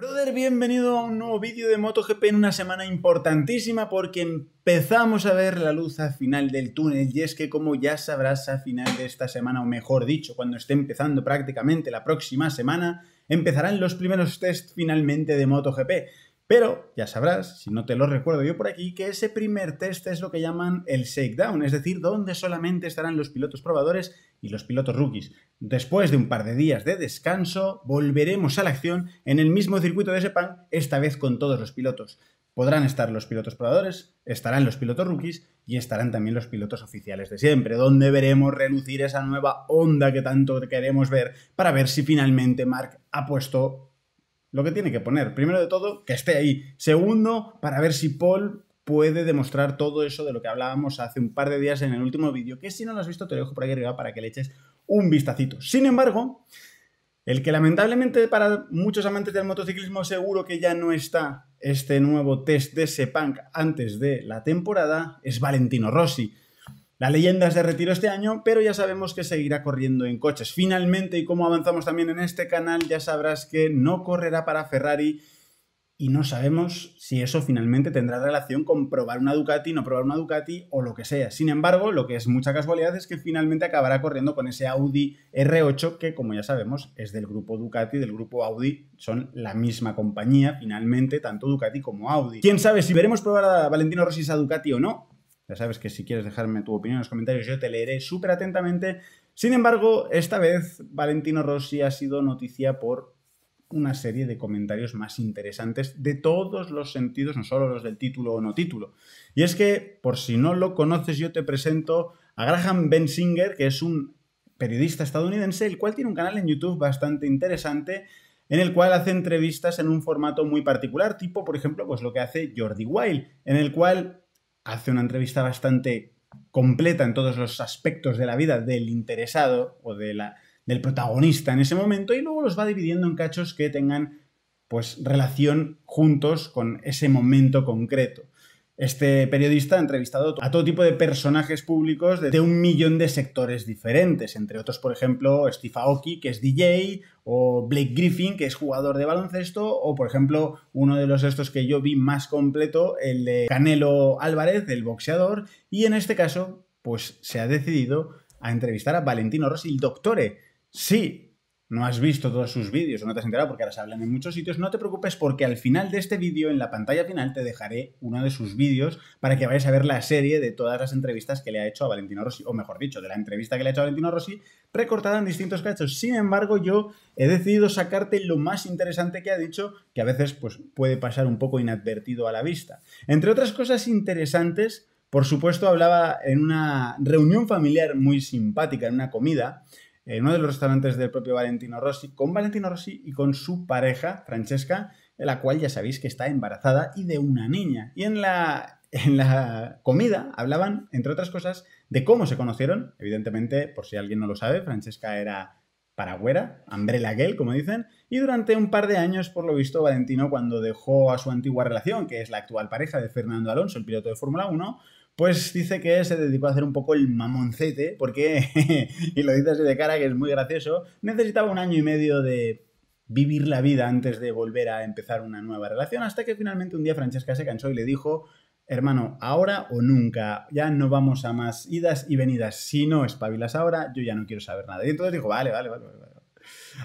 Brother, bienvenido a un nuevo vídeo de MotoGP en una semana importantísima porque empezamos a ver la luz al final del túnel y es que como ya sabrás a final de esta semana o mejor dicho, cuando esté empezando prácticamente la próxima semana, empezarán los primeros test finalmente de MotoGP. Pero ya sabrás, si no te lo recuerdo yo por aquí, que ese primer test es lo que llaman el shakedown, es decir, donde solamente estarán los pilotos probadores y los pilotos rookies. Después de un par de días de descanso, volveremos a la acción en el mismo circuito de Sepang, esta vez con todos los pilotos. Podrán estar los pilotos probadores, estarán los pilotos rookies y estarán también los pilotos oficiales de siempre, donde veremos relucir esa nueva onda que tanto queremos ver para ver si finalmente Mark ha puesto lo que tiene que poner. Primero de todo, que esté ahí. Segundo, para ver si Paul puede demostrar todo eso de lo que hablábamos hace un par de días en el último vídeo, que si no lo has visto te lo dejo por aquí arriba para que le eches un vistacito. Sin embargo, el que lamentablemente para muchos amantes del motociclismo seguro que ya no está este nuevo test de Sepang antes de la temporada es Valentino Rossi. La leyenda de retiro este año, pero ya sabemos que seguirá corriendo en coches. Finalmente, y como avanzamos también en este canal, ya sabrás que no correrá para Ferrari y no sabemos si eso finalmente tendrá relación con probar una Ducati, no probar una Ducati o lo que sea. Sin embargo, lo que es mucha casualidad es que finalmente acabará corriendo con ese Audi R8 que, como ya sabemos, es del grupo Ducati, del grupo Audi, son la misma compañía finalmente, tanto Ducati como Audi. ¿Quién sabe si veremos probar a Valentino Rossi a Ducati o no? Ya sabes que si quieres dejarme tu opinión en los comentarios, yo te leeré súper atentamente. Sin embargo, esta vez Valentino Rossi ha sido noticia por una serie de comentarios más interesantes de todos los sentidos, no solo los del título o no título. Y es que, por si no lo conoces, yo te presento a Graham Bensinger, que es un periodista estadounidense, el cual tiene un canal en YouTube bastante interesante, en el cual hace entrevistas en un formato muy particular, tipo, por ejemplo, pues lo que hace Jordi Wild, en el cual hace una entrevista bastante completa en todos los aspectos de la vida del interesado o del protagonista en ese momento y luego los va dividiendo en cachos que tengan pues relación juntos con ese momento concreto. Este periodista ha entrevistado a todo tipo de personajes públicos de un millón de sectores diferentes, entre otros, por ejemplo, Steve Aoki, que es DJ, o Blake Griffin, que es jugador de baloncesto, o por ejemplo, uno de los estos que yo vi más completo, el de Canelo Álvarez, el boxeador, y en este caso, pues se ha decidido a entrevistar a Valentino Rossi, el doctore. Sí, no has visto todos sus vídeos o no te has enterado porque ahora se hablan en muchos sitios, no te preocupes porque al final de este vídeo, en la pantalla final, te dejaré uno de sus vídeos para que vayas a ver la serie de todas las entrevistas que le ha hecho a Valentino Rossi, o mejor dicho, de la entrevista que le ha hecho a Valentino Rossi, recortada en distintos cachos. Sin embargo, yo he decidido sacarte lo más interesante que ha dicho, que a veces pues, puede pasar un poco inadvertido a la vista. Entre otras cosas interesantes, por supuesto, hablaba en una reunión familiar muy simpática, en una comida, en uno de los restaurantes del propio Valentino Rossi, con Valentino Rossi y con su pareja, Francesca, la cual ya sabéis que está embarazada y de una niña. Y en la, en la comida hablaban, entre otras cosas, de cómo se conocieron. Evidentemente, por si alguien no lo sabe, Francesca era paragüera, umbrella girl, como dicen, y durante un par de años, por lo visto, Valentino, cuando dejó a su antigua relación, que es la actual pareja de Fernando Alonso, el piloto de Fórmula 1, pues dice que se dedicó a hacer un poco el mamoncete, porque, y lo dice así de cara, que es muy gracioso, necesitaba un año y medio de vivir la vida antes de volver a empezar una nueva relación, hasta que finalmente un día Francesca se cansó y le dijo, hermano, ahora o nunca, ya no vamos a más idas y venidas, si no espabilas ahora, yo ya no quiero saber nada. Y entonces dijo, vale, vale, vale, vale.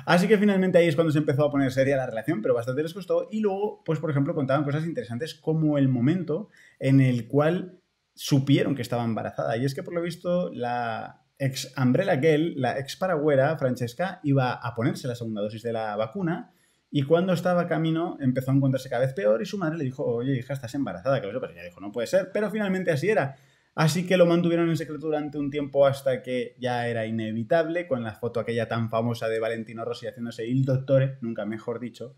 Así que finalmente ahí es cuando se empezó a poner seria la relación, pero bastante les costó. Y luego, pues por ejemplo, contaban cosas interesantes como el momento en el cual supieron que estaba embarazada. Y es que por lo visto la ex Umbrella Girl, la ex paragüera, Francesca, iba a ponerse la segunda dosis de la vacuna y cuando estaba camino empezó a encontrarse cada vez peor y su madre le dijo, oye hija, estás embarazada, que lo pero pues, ella dijo, no puede ser, pero finalmente así era. Así que lo mantuvieron en secreto durante un tiempo hasta que ya era inevitable, con la foto aquella tan famosa de Valentino Rossi haciéndose il doctore, nunca mejor dicho.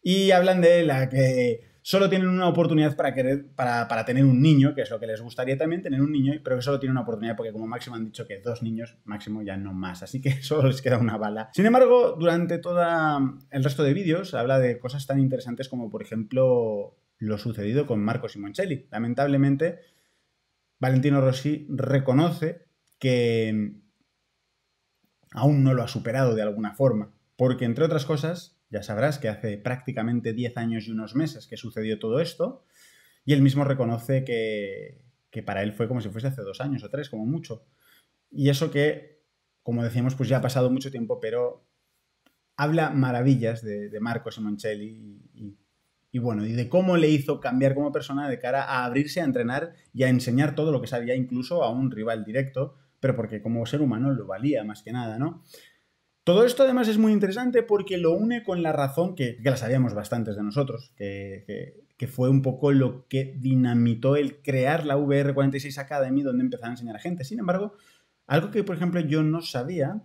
Y hablan de la que solo tienen una oportunidad para, querer, para, tener un niño, que es lo que les gustaría también tener un niño, pero que solo tienen una oportunidad porque como máximo han dicho que dos niños, máximo ya no más, así que solo les queda una bala. Sin embargo, durante todo el resto de vídeos habla de cosas tan interesantes como por ejemplo lo sucedido con Marco Simoncelli. Lamentablemente, Valentino Rossi reconoce que mm, aún no lo ha superado de alguna forma, porque entre otras cosas, ya sabrás que hace prácticamente 10 años y unos meses que sucedió todo esto, y él mismo reconoce que, para él fue como si fuese hace dos años o tres, como mucho. Y eso que, como decíamos, pues ya ha pasado mucho tiempo, pero habla maravillas de, Marcos Marco Simoncelli y, y, y, bueno, y de cómo le hizo cambiar como persona de cara a abrirse a entrenar y a enseñar todo lo que sabía, incluso a un rival directo, pero porque como ser humano lo valía más que nada, ¿no? Todo esto además es muy interesante porque lo une con la razón que, ya la sabíamos bastantes de nosotros, que, fue un poco lo que dinamitó el crear la VR46 Academy donde empezaron a enseñar a gente. Sin embargo, algo que por ejemplo yo no sabía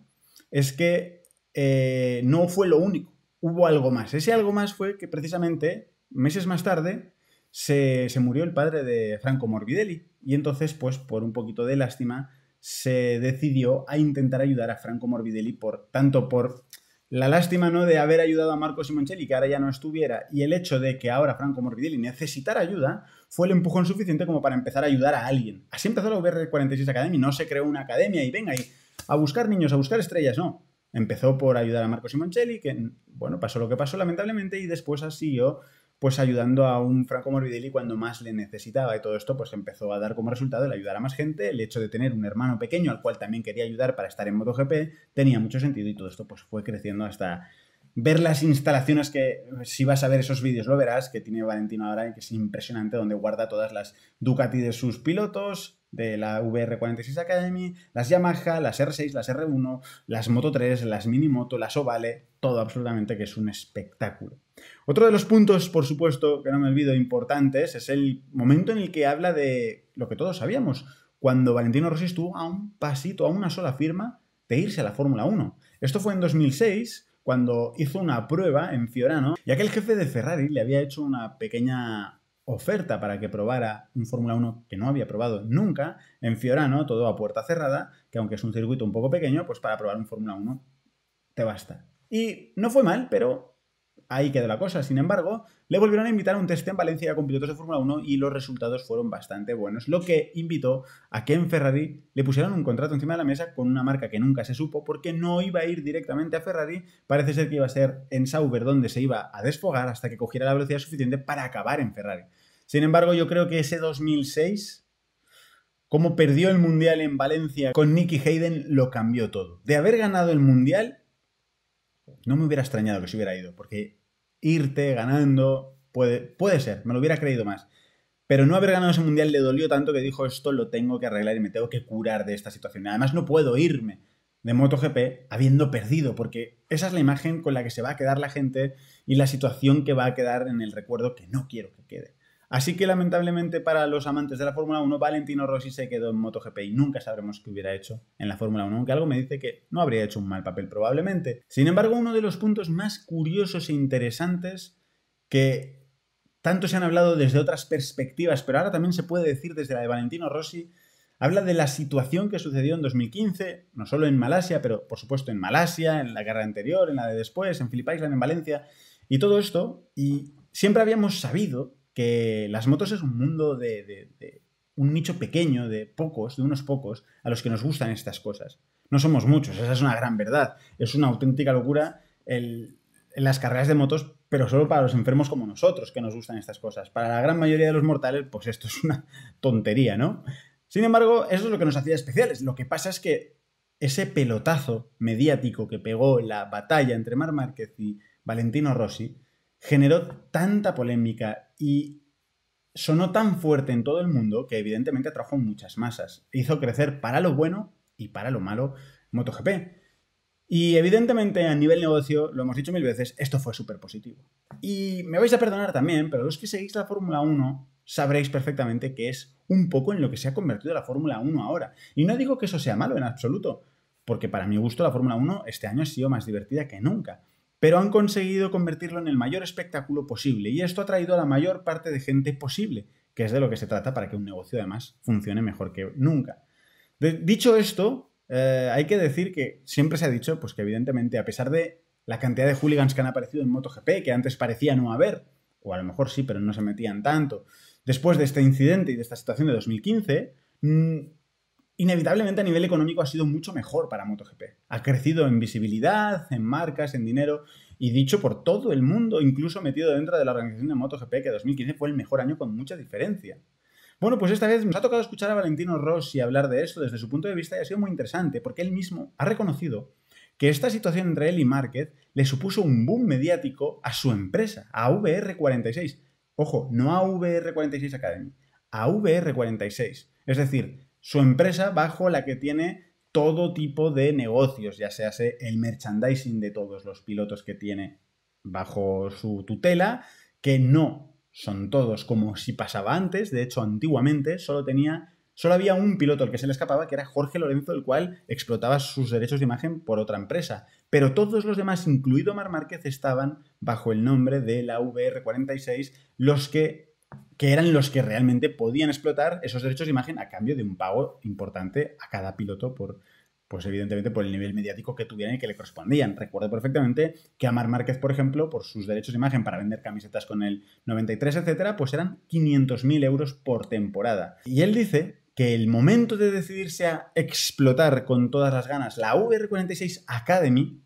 es que eh, no fue lo único, hubo algo más. Ese algo más fue que precisamente meses más tarde se, se murió el padre de Franco Morbidelli y entonces pues por un poquito de lástima se decidió a intentar ayudar a Franco Morbidelli por tanto por la lástima ¿no? de haber ayudado a Marco Simoncelli, que ahora ya no estuviera, y el hecho de que ahora Franco Morbidelli necesitara ayuda, fue el empujón suficiente como para empezar a ayudar a alguien. Así empezó la VR46 Academy, no se creó una academia y venga, y a buscar niños, a buscar estrellas, no. Empezó por ayudar a Marco Simoncelli, que, bueno, pasó lo que pasó lamentablemente, y después yo pues ayudando a un Franco Morbidelli cuando más le necesitaba y todo esto pues empezó a dar como resultado el ayudar a más gente, el hecho de tener un hermano pequeño al cual también quería ayudar para estar en MotoGP, tenía mucho sentido y todo esto pues fue creciendo hasta ver las instalaciones que si vas a ver esos vídeos lo verás que tiene Valentino ahora que es impresionante donde guarda todas las Ducati de sus pilotos, de la VR46 Academy, las Yamaha, las R6, las R1, las Moto 3, las Minimoto, las Ovale, todo absolutamente que es un espectáculo. Otro de los puntos, por supuesto, que no me olvido, importantes, es el momento en el que habla de lo que todos sabíamos, cuando Valentino Rossi estuvo a un pasito, a una sola firma de irse a la Fórmula 1. Esto fue en 2006, cuando hizo una prueba en Fiorano, ya que el jefe de Ferrari le había hecho una pequeña oferta para que probara un Fórmula 1 que no había probado nunca en Fiorano, todo a puerta cerrada, que aunque es un circuito un poco pequeño, pues para probar un Fórmula 1 te basta. Y no fue mal, pero ahí quedó la cosa. Sin embargo, le volvieron a invitar a un test en Valencia con pilotos de Fórmula 1 y los resultados fueron bastante buenos, lo que invitó a que en Ferrari le pusieran un contrato encima de la mesa con una marca que nunca se supo porque no iba a ir directamente a Ferrari, parece ser que iba a ser en Sauber donde se iba a desfogar hasta que cogiera la velocidad suficiente para acabar en Ferrari. Sin embargo, yo creo que ese 2006 como perdió el Mundial en Valencia con Nicky Hayden, lo cambió todo. De haber ganado el Mundial, no me hubiera extrañado que se hubiera ido, porque irte ganando puede, puede ser, me lo hubiera creído más. Pero no haber ganado ese mundial le dolió tanto que dijo, esto lo tengo que arreglar y me tengo que curar de esta situación. Además, no puedo irme de MotoGP habiendo perdido, porque esa es la imagen con la que se va a quedar la gente y la situación que va a quedar en el recuerdo que no quiero que quede. Así que lamentablemente para los amantes de la Fórmula 1, Valentino Rossi se quedó en MotoGP y nunca sabremos qué hubiera hecho en la Fórmula 1, aunque algo me dice que no habría hecho un mal papel probablemente. Sin embargo, uno de los puntos más curiosos e interesantes que tanto se han hablado desde otras perspectivas, pero ahora también se puede decir desde la de Valentino Rossi, habla de la situación que sucedió en 2015, no solo en Malasia, pero por supuesto en Malasia, en la guerra anterior, en la de después, en Phillip Island, en Valencia, y todo esto, y siempre habíamos sabido que las motos es un mundo de, un nicho pequeño, de pocos, de unos pocos, a los que nos gustan estas cosas. No somos muchos, esa es una gran verdad. Es una auténtica locura en las carreras de motos, pero solo para los enfermos como nosotros que nos gustan estas cosas. Para la gran mayoría de los mortales, pues esto es una tontería, ¿no? Sin embargo, eso es lo que nos hacía especiales. Lo que pasa es que ese pelotazo mediático que pegó la batalla entre Mar Márquez y Valentino Rossi generó tanta polémica y sonó tan fuerte en todo el mundo que evidentemente atrajo muchas masas. Hizo crecer para lo bueno y para lo malo MotoGP. Y evidentemente a nivel negocio, lo hemos dicho mil veces, esto fue súper positivo. Y me vais a perdonar también, pero los que seguís la Fórmula 1 sabréis perfectamente que es un poco en lo que se ha convertido la Fórmula 1 ahora. Y no digo que eso sea malo en absoluto, porque para mi gusto la Fórmula 1 este año ha sido más divertida que nunca pero han conseguido convertirlo en el mayor espectáculo posible y esto ha traído a la mayor parte de gente posible, que es de lo que se trata para que un negocio además funcione mejor que nunca. dicho esto, eh, hay que decir que siempre se ha dicho pues, que evidentemente a pesar de la cantidad de hooligans que han aparecido en MotoGP, que antes parecía no haber, o a lo mejor sí, pero no se metían tanto, después de este incidente y de esta situación de 2015, inevitablemente a nivel económico ha sido mucho mejor para MotoGP. Ha crecido en visibilidad, en marcas, en dinero y dicho por todo el mundo, incluso metido dentro de la organización de MotoGP, que 2015 fue el mejor año con mucha diferencia. Bueno, pues esta vez nos ha tocado escuchar a Valentino Rossi hablar de esto desde su punto de vista y ha sido muy interesante porque él mismo ha reconocido que esta situación entre él y Márquez le supuso un boom mediático a su empresa, a VR46. Ojo, no a VR46 Academy, a VR46. Es decir, su empresa bajo la que tiene todo tipo de negocios, ya sea el merchandising de todos los pilotos que tiene bajo su tutela, que no son todos como si pasaba antes, de hecho antiguamente solo tenía solo había un piloto al que se le escapaba, que era Jorge Lorenzo, el cual explotaba sus derechos de imagen por otra empresa. Pero todos los demás, incluido Mar Márquez, estaban bajo el nombre de la VR46, los que que eran los que realmente podían explotar esos derechos de imagen a cambio de un pago importante a cada piloto por, pues evidentemente por el nivel mediático que tuvieran y que le correspondían. Recuerdo perfectamente que Amar Márquez, por ejemplo, por sus derechos de imagen para vender camisetas con el 93, etcétera, pues eran 500.000 euros por temporada. Y él dice que el momento de decidirse a explotar con todas las ganas la VR46 Academy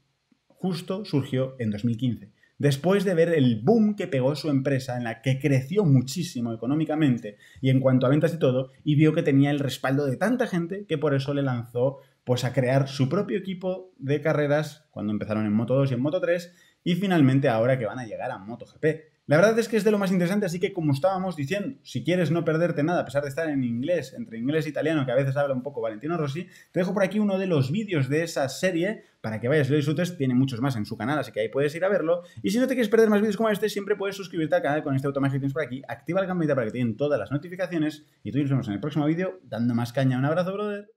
justo surgió en 2015 Después de ver el boom que pegó su empresa, en la que creció muchísimo económicamente y en cuanto a ventas y todo, y vio que tenía el respaldo de tanta gente que por eso le lanzó pues a crear su propio equipo de carreras cuando empezaron en Moto 2 y en Moto 3 y finalmente ahora que van a llegar a MotoGP. La verdad es que es de lo más interesante, así que como estábamos diciendo, si quieres no perderte nada, a pesar de estar en inglés, entre inglés e italiano, que a veces habla un poco Valentino Rossi, te dejo por aquí uno de los vídeos de esa serie para que vayas y lo disfrutes. Tiene muchos más en su canal, así que ahí puedes ir a verlo. Y si no te quieres perder más vídeos como este, siempre puedes suscribirte al canal con este automático que tienes por aquí, activa la campanita para que te den todas las notificaciones y tú nos vemos en el próximo vídeo dando más caña. Un abrazo, brother.